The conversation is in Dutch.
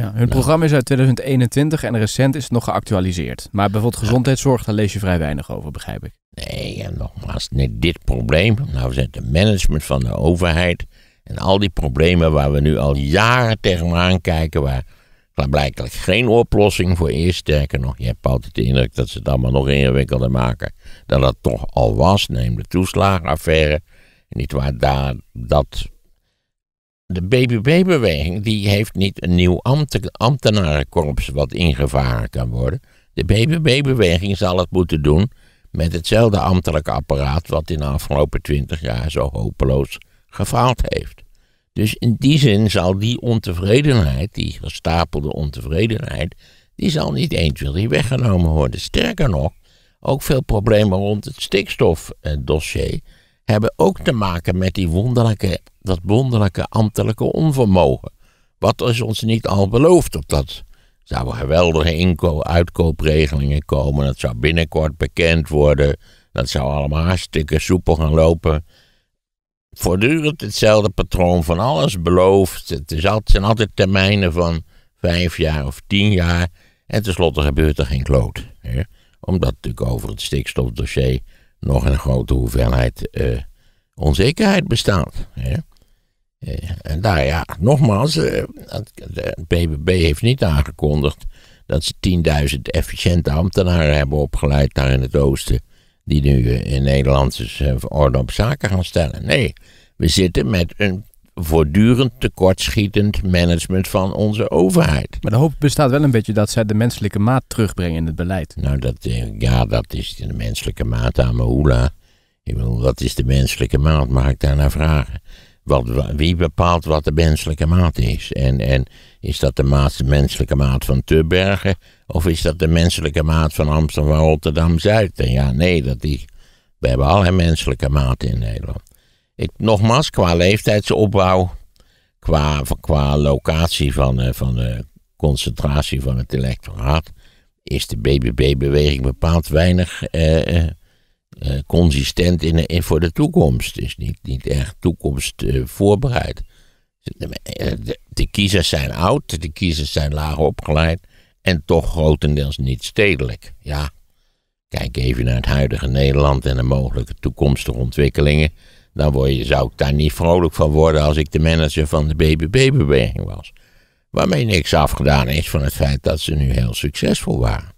Ja, hun nou. programma is uit 2021 en recent is het nog geactualiseerd. Maar bijvoorbeeld gezondheidszorg, daar lees je vrij weinig over, begrijp ik. Nee, en nogmaals, nee, dit probleem, nou zet de management van de overheid en al die problemen waar we nu al jaren tegenaan kijken, waar blijkbaar geen oplossing voor is. Sterker nog, je hebt altijd de indruk dat ze het allemaal nog ingewikkelder maken dan dat toch al was. Neem de toeslagenaffaire. Niet waar, daar, dat de BBB-beweging die heeft niet een nieuw ambt ambtenarenkorps wat ingevaren kan worden. De BBB-beweging zal het moeten doen met hetzelfde ambtelijke apparaat wat in de afgelopen twintig jaar zo hopeloos gefaald heeft. Dus in die zin zal die ontevredenheid, die gestapelde ontevredenheid, die zal niet eentje weer weggenomen worden. Sterker nog, ook veel problemen rond het stikstofdossier hebben ook te maken met die wonderlijke, dat wonderlijke ambtelijke onvermogen. Wat is ons niet al beloofd op dat? Zouden geweldige inko uitkoopregelingen komen, dat zou binnenkort bekend worden, dat zou allemaal hartstikke soepel gaan lopen. Voortdurend hetzelfde patroon van alles beloofd. Het, is altijd, zijn altijd termijnen van vijf jaar of tien jaar. En tenslotte gebeurt er geen kloot. Hè? Omdat natuurlijk over het stikstofdossier nog een grote hoeveelheid eh, onzekerheid bestaat. En daar nou ja, nogmaals, eh, de BBB heeft niet aangekondigd dat ze 10.000 efficiënte ambtenaren hebben opgeleid daar in het oosten, die nu eh, in Nederlandse dus, eh, orde op zaken gaan stellen. Nee, we zitten met een voortdurend tekortschietend management van onze overheid. Maar de hoop bestaat wel een beetje dat zij de menselijke maat terugbrengen in het beleid. Nou, dat, ja, dat is de menselijke maat aan Mahula. Ik bedoel, wat is de menselijke maat? Mag ik daarnaar vragen? Wat, wie bepaalt wat de menselijke maat is? En, en is dat de, maat, menselijke maat van Teubergen Of is dat de menselijke maat van Amsterdam, Rotterdam, Zuid? En ja, nee, dat is, we hebben alle menselijke maat in Nederland. Ik, nogmaals, qua leeftijdsopbouw, qua, qua locatie van, eh, de, van concentratie van het electoraat, is de BBB-beweging bepaald weinig eh, eh eh, consistent in, voor de toekomst. Dus niet, niet echt toekomst eh, voorbereid. Eh, de, de, kiezers zijn oud, de kiezers zijn laag opgeleid en toch grotendeels niet stedelijk. Ja, kijk even naar het huidige Nederland en de mogelijke toekomstige ontwikkelingen. Dan je, zou ik daar niet vrolijk van worden als ik de manager van de BBB-beweging was. Waarmee niks afgedaan is van het feit dat ze nu heel succesvol waren.